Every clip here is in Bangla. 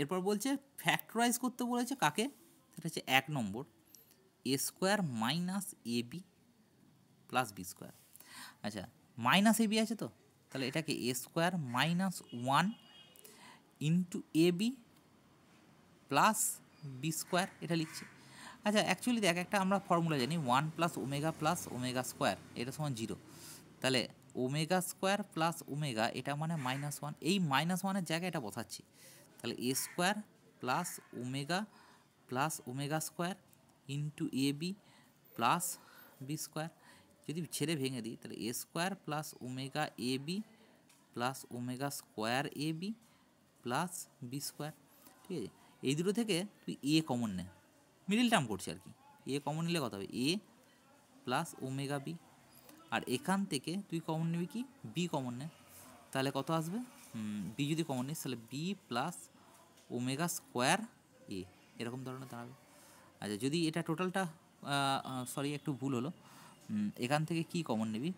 এরপর বলছে ফ্যাক্টরাইজ করতে বলেছে কাকে সেটা হচ্ছে এক নম্বর A square minus A B plus B square আচ্ছা মাইনাস এ বি আছে তো তাহলে এটাকে A square minus one into A B plus B square এটা লিখছি আচ্ছা অ্যাকচুয়ালি দেখ একটা আমরা ফর্মুলা জানি one plus omega plus omega square এটা সমান জিরো তাহলে ওমেগা স্কোয়ার প্লাস ওমেগা এটা মানে মাইনাস ওয়ান এই মাইনাস ওয়ানের জায়গায় এটা বসাচ্ছি তাহলে A square plus omega plus omega square into A B plus B square যদি ছেড়ে ভেঙে দিই তাহলে A square plus omega A B plus omega square A B plus B square ঠিক আছে এই দুটো থেকে তুই এ কমন নে মিডিল টার্ম করছি আর কি এ কমন নিলে কত হবে এ প্লাস ওমেগা বি আর এখান থেকে তুই কমন নিবি কি বি কমন নে তাহলে কত আসবে বি যদি কমন নিস তাহলে B plus omega square A এরকম ধরনের দাঁড়াবে আচ্ছা যদি এটা টোটালটা সরি একটু ভুল হলো এখান থেকে কি কমন নিবি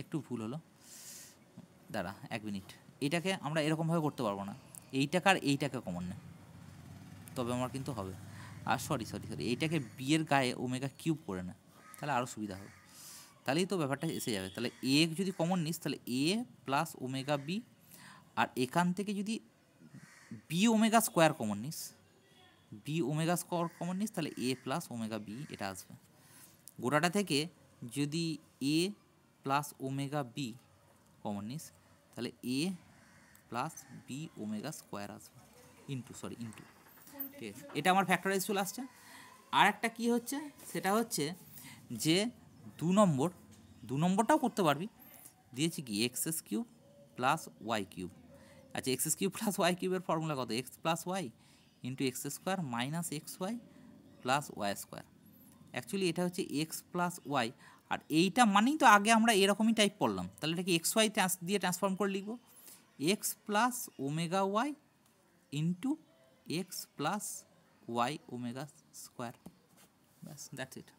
একটু ভুল হলো দাঁড়া এক মিনিট এটাকে আমরা এরকমভাবে করতে পারবো না এইটাকে আর এইটাকে কমন নে তবে আমার কিন্তু হবে আর সরি সরি সরি এইটাকে বিয়ের গায়ে ওমেগা কিউব করে না তাহলে আরও সুবিধা হবে তাহলেই তো ব্যাপারটা এসে যাবে তাহলে এ যদি কমন নিস তাহলে এ প্লাস ওমেগা বি আর এখান থেকে যদি বি ওমেগা স্কোয়ার কমন নিস বি ওমেগা স্কোয়ার কমন নিস তাহলে এ প্লাস ওমেগা বি এটা আসবে গোটাটা থেকে যদি A plus omega B common নিস তাহলে A plus B omega square আসবে ইন্টু সরি ইন্টু ঠিক আছে এটা আমার ফ্যাক্টরাইজ চলে আসছে আর একটা কী হচ্ছে সেটা হচ্ছে যে দু নম্বর দু নম্বরটাও করতে পারবি দিয়েছি কি X S cube plus Y cube আচ্ছা x³ + y³ এর ফর্মুলা কত x + y * x² - xy + y² actually এটা হচ্ছে x + y আর এইটা মানি তো আগে আমরা এরকমই টাইপ পড়লাম তাহলে এটাকে xy তে ট্রান্সফর্ম করে লিখবো x + ωy * x + y ω² বাস দ্যাট ইজ ইট